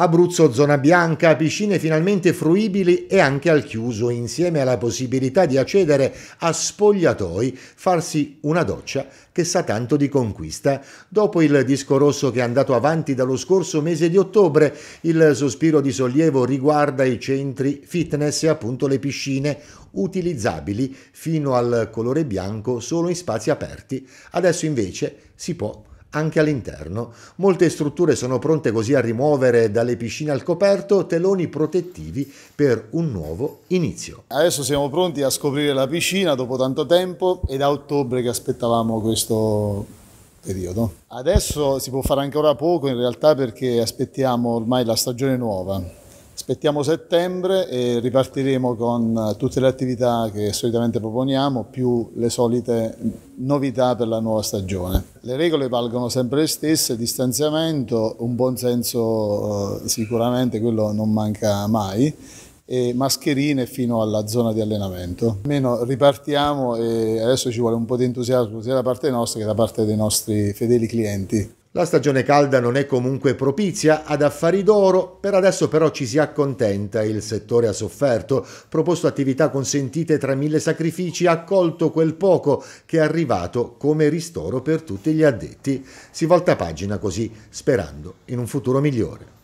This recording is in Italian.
Abruzzo zona bianca, piscine finalmente fruibili e anche al chiuso, insieme alla possibilità di accedere a spogliatoi, farsi una doccia che sa tanto di conquista. Dopo il disco rosso che è andato avanti dallo scorso mese di ottobre, il sospiro di sollievo riguarda i centri fitness e appunto le piscine utilizzabili fino al colore bianco solo in spazi aperti. Adesso invece si può anche all'interno, molte strutture sono pronte così a rimuovere dalle piscine al coperto teloni protettivi per un nuovo inizio. Adesso siamo pronti a scoprire la piscina dopo tanto tempo e da ottobre che aspettavamo questo periodo. Adesso si può fare ancora poco in realtà perché aspettiamo ormai la stagione nuova Aspettiamo settembre e ripartiremo con eh, tutte le attività che solitamente proponiamo, più le solite novità per la nuova stagione. Le regole valgono sempre le stesse, distanziamento, un buon senso eh, sicuramente quello non manca mai e mascherine fino alla zona di allenamento. Almeno ripartiamo e adesso ci vuole un po' di entusiasmo sia da parte nostra che da parte dei nostri fedeli clienti. La stagione calda non è comunque propizia ad affari d'oro, per adesso però ci si accontenta, il settore ha sofferto, proposto attività consentite tra mille sacrifici, ha accolto quel poco che è arrivato come ristoro per tutti gli addetti. Si volta pagina così, sperando in un futuro migliore.